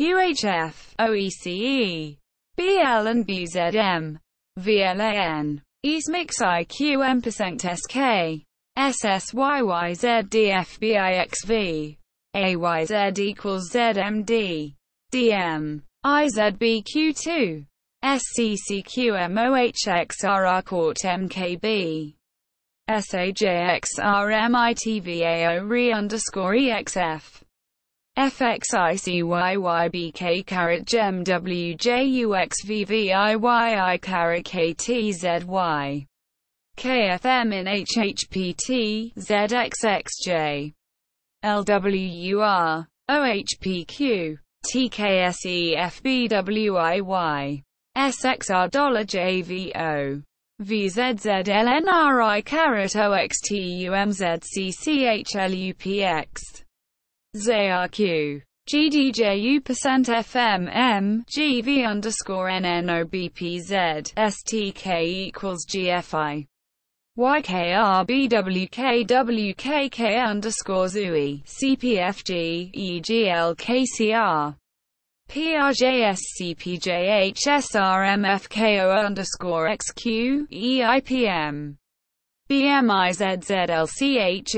UHF, OECE, BL and BZM, VLAN, ESMIX IQ SK, SSYYZDFBIXV, AYZ equals ZMD, DM, IZBQ2, SCCQMOHXRR Court MKB, SAJXRMITVAO RE underscore EXF. FXICYYBK carrot gem WJUXVVIYI carrot KTZY KFM in HHPT ZXXJ LWUR OHPQ TKSEFBWIY SXR dollar JVO VZZLNRI carrot OXTUMZCCHLUPX ZRQ. GDJU percent FMM GV underscore NNOBPZ STK equals GFI underscore ZUI CPFG EGLKCR PRJSCPJHSRMFKO underscore XQ EIPM BMIZZLCH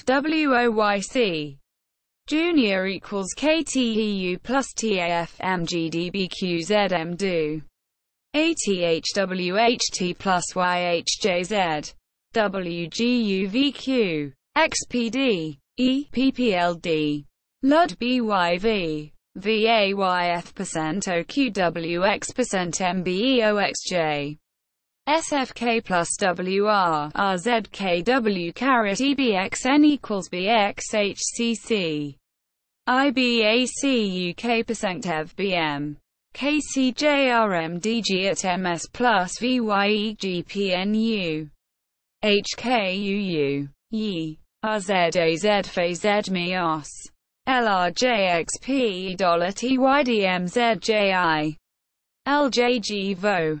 JFWOYC Junior equals KTEU plus TAFMGDBQZMDU. ATHWHT plus YHJZ. WGUVQ. XPD. EPPLD. LUD BYV. VAYF percent OQWX percent MBEOXJ. SFK plus WR, RZKW caret EBXN equals BXHCC. IBAC UK percent FBM. KCJRMDG at MS plus VYEGPNU. HKUU. YE. RZAZFAZMIOS. LRJXP dollar TYDMZJI. LJGVO.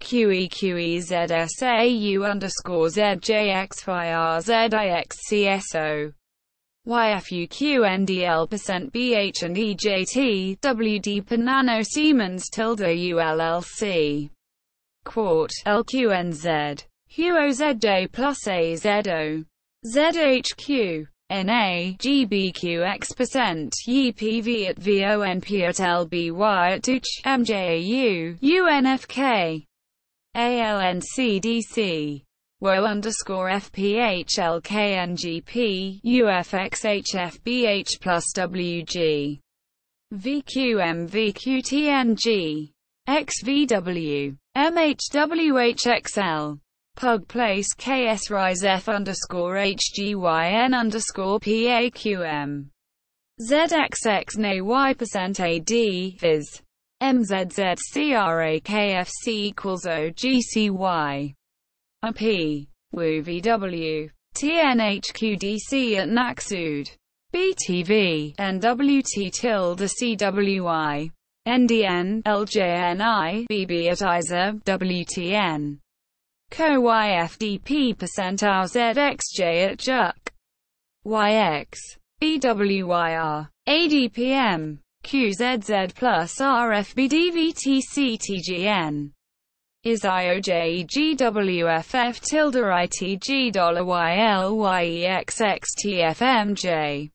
QEQEZSAU underscore ZJXFIRZIXCSO. YFUQNDL percent BH and EJT, WD per nano Siemens tilde ULLC. Quart, LQNZ. plus AZO. ZHQ. NA, GBQX percent, YPV at VONP at LBY at UCH, MJAU, UNFK. ALNCDC, WO underscore FPHLKNGP, UFXHFBH plus WG, VQMVQTNG, XVW, MHWHXL, Pug Place KS Rise F underscore HGYN underscore PAQM, ZXX NAY Y percent AD, is MZZCRAKFC equals OGCY. WU VW. TNHQDC at Naxud. BTV. NWT tilde CWI. NDN, LJNI, BB at Izer WTN. CO YFDP ZXJ at JUC. YX. BWYR. ADPM. QZZ plus RFBDVTCTGN is IOJEGWFF tilde ITG dollar YLYEXXTFMJ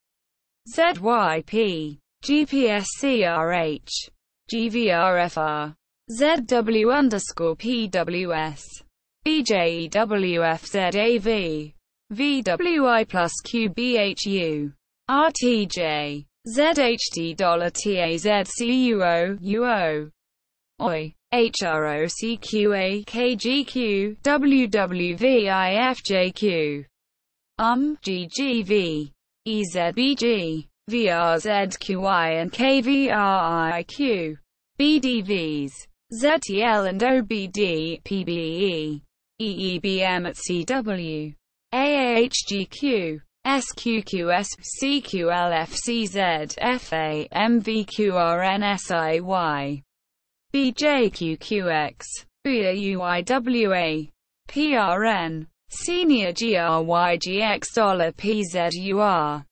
ZYP GPSCRH GVRFR ZW underscore PWS BJEWFZAV VWI plus QBHU RTJ ZHD dollar TAZC UO OI HROCQA KGQ WWVIFJQ UM GGV EZBG VRZQI and KVRIQ BDVs ZTL and OBD PBE EEBM at CW AAHGQ SQQS, CQLFCZ, FA, MVQRNSIY, BJQQX, PRN, Senior GRYGX dollar PZUR,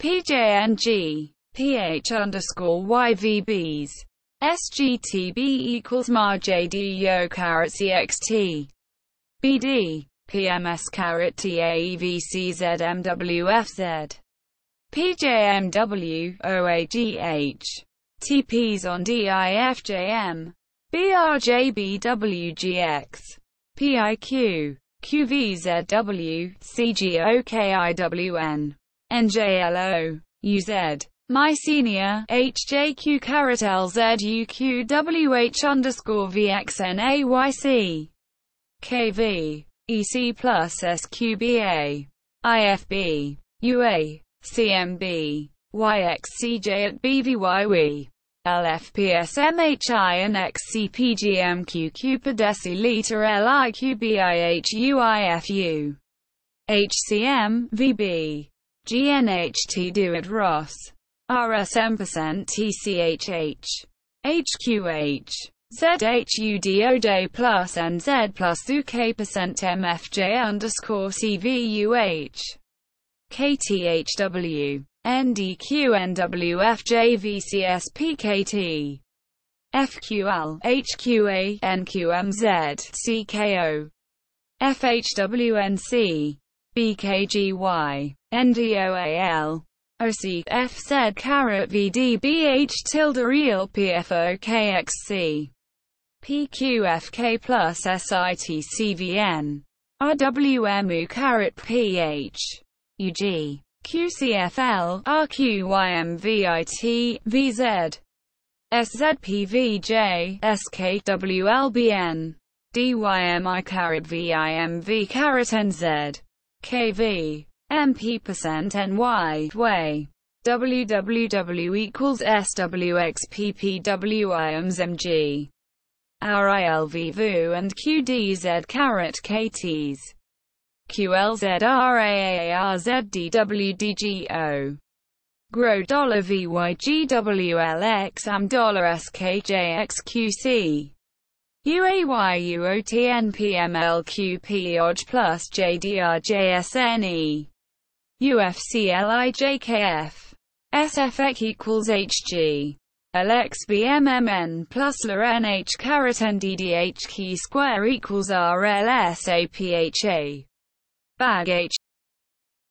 PJNG, PH underscore YVBs, SGTB equals CXT, BD. PMS carat TAEVCZMWFZ. PJMW, OAGH. TPs on DIFJM. BRJBWGX. PIQ. QVZW, CGOKIWN. NJLO. UZ. My senior, HJQ carat LZUQWH underscore VXNAYC. KV. EC plus SQBA, IFB, UA, CMB, YXCJ at BVYW, LFPSMHI and XCPGMQQ per deciliter LIQBIHUIFU, HCM, VB, at Ross RSM% TCHH, HQH. ZHUDO day plus NZ plus UK percent MFJ underscore CVUH KTHW NDQNWFJVCSPKT FQL HQA NQMZ CKO FHWNC BKGY NDOAL OCFZ carrot VDBH tilde real PFO KXC PQFK plus SITCVN. RWMU carrot PH. UG. QCFL, RQYMVIT, VZ. SZPVJ, SKWLBN. DYMI carrot VIMV carrot NZ. KV. MP percent NY, way. WWW equals SWXPPWIMsMG RILV VU and QDZ carat KTs. QLZRAARZDWDGO. GRO dollar VYGWLX AM dollar SKJXQC. UAYUOTNPMLQP OJ plus JDRJSNE. UFCLIJKF. SFX equals HG. LXBMMN plus LRN H caret NDDH key square equals RLSAPHA. Bag H